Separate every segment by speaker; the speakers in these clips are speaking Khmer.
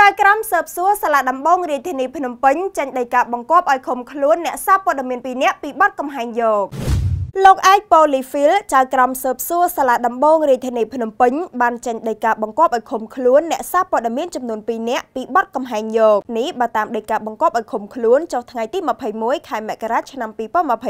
Speaker 1: ចៅក្រមស៊ើបសួរសាលាដំបងរាជធានីភ្នំពេញចេញដីកាបង្គាប់ឲ្យឃុំខ្លួនអ្នកសារព័ត៌មាន2នាក់ពីបទកំហែងយកលោកឯកប៉ូលីហ្វីលចៅក្រមស៊ើបសួរសាលាដំបងរាជធានីភ្នំពេញបានចេញដីកាបង្គាប់ឲ្យឃុំខ្លួនអ្នកសារព័ត៌មានចំនួន2នាក់ពីបទកំហែងយកនេះបើតាមដីកាបង្គាប់ឲ្យឃុំខ្លួនចុះថ្ងៃទី21ខែមករាឆ្នាំ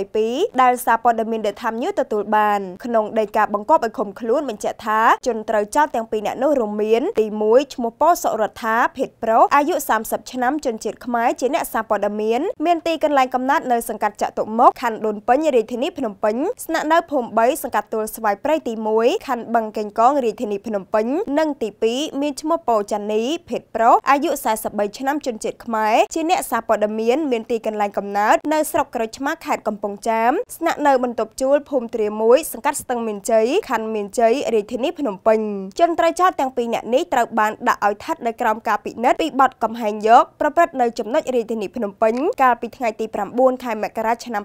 Speaker 1: 2022ដែលសារព័ត៌មាន The Times News ទទួលបានក្នុងដីកាបង្គាប់ឲ្យឃុំខ្លួនបញ្ជាក់ថាជនត្រូវចោទទាំង2នាក់នោះរួមមាន ទី1ឈ្មោះប៉ូសុរដ្ឋាភេទប្រុសអាយុ30ឆ្នាំជនជាតិខ្មែរជាអ្នកសារព័ត៌មានមានទីកន្លែងកំណត់នៅសង្កាត់ចតុមុខខណ្ឌដូនពេញរាជធានីភ្នំពេញញស្នាក់នៅភូមិ3សង្កាត់ទួលស្វាយព្រៃទី1ខណ្ឌបឹងកេងកងរាជធានីភ្នំពេញនិងទី2មានឈ្មោះប៉ូចានីភេទប្រុសអាយុ43ឆ្នាំជនជាតិខ្មែរជាអ្នកសារព័ត៌មាន មានទីកន្លែងកំណើតនៅស្រុកក្រោចឆ្មាខេត្តកំពង់ចាមស្នាក់នៅបន្ទប់ជួលភូមិត្រា1សង្កាត់ស្ទឹងមានជ័យខណ្ឌមានជ័យរាជធានីភ្នំពេញជនត្រូវចោទទាំងពីរអ្នកនេះត្រូវបានដាក់ឲ្យឋិតនៅក្រោមការពិនិត្យពីបទកំហែងយក ប្រព្រឹត្តនៅចំណុចរាជធានីភ្នំពេញកាលពីថ្ងៃទី9ខែមករាឆ្នាំ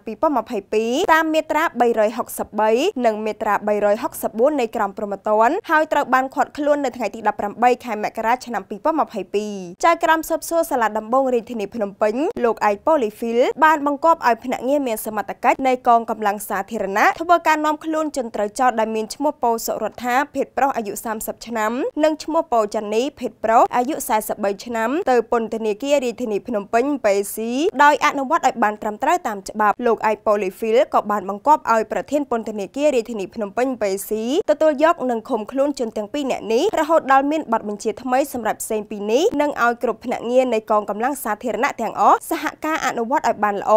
Speaker 1: 2022តាមមាត្រា363និងមាត្រា364នៃក្រមព្រហ្មទណ្ឌហើយត្រូវបានឃាត់ខ្លួននៅថ្ងៃទី18ខែមករាឆ្នាំ2022ចៅក្រមស៊ើបសួរសាលាដំបងរាជធានីភ្នំពេញលោកឯកប៉ូលីហ្វីលបានបង្គាប់ឲ្យភ្នាក់ងារមានសមត្ថកិច្ចនៃកងកម្លាំងសាធារណៈធ្វើការនាំខ្លួនជនត្រូវចោទដែលមានឈ្មោះពោសុរដ្ឋាភេទប្រុសអាយុ30ឆ្នាំនិងឈ្មោះពោចានីភេទប្រុសអាយុ43ឆ្នាំទៅពន្ធនាគាររាជធានីភ្នំពេញបេស៊ីដោយអនុវត្តឲ្យបានត្រឹមត្រូវតាមច្បាប់លោកឯកប៉ូលីហ្វីលក៏បានបង្គាប់ឲ្យប្រធានពន្ធនាគាររាជធានីភ្នំពេញបេស៊ីទទួលយកនិងឃុំខ្លួនជនទាំងពីរនាក់នេះរហូតដល់មានបទបញ្ជាថ្មីសម្រាប់ផ្សេងពីនេះនិងឲ្យគ្រប់ភ្នាក់ងារនៃកងកម្លាំងសាធារណៈទាំងអស់សហការអនុវត្តឲ្យបានល្អ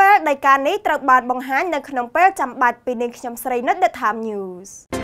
Speaker 1: ពេលដីកានេះត្រូវបានបង្ហាញនៅក្នុងពេលចាំបាច់ពីនាងខ្ញុំស្រីនិត The Time News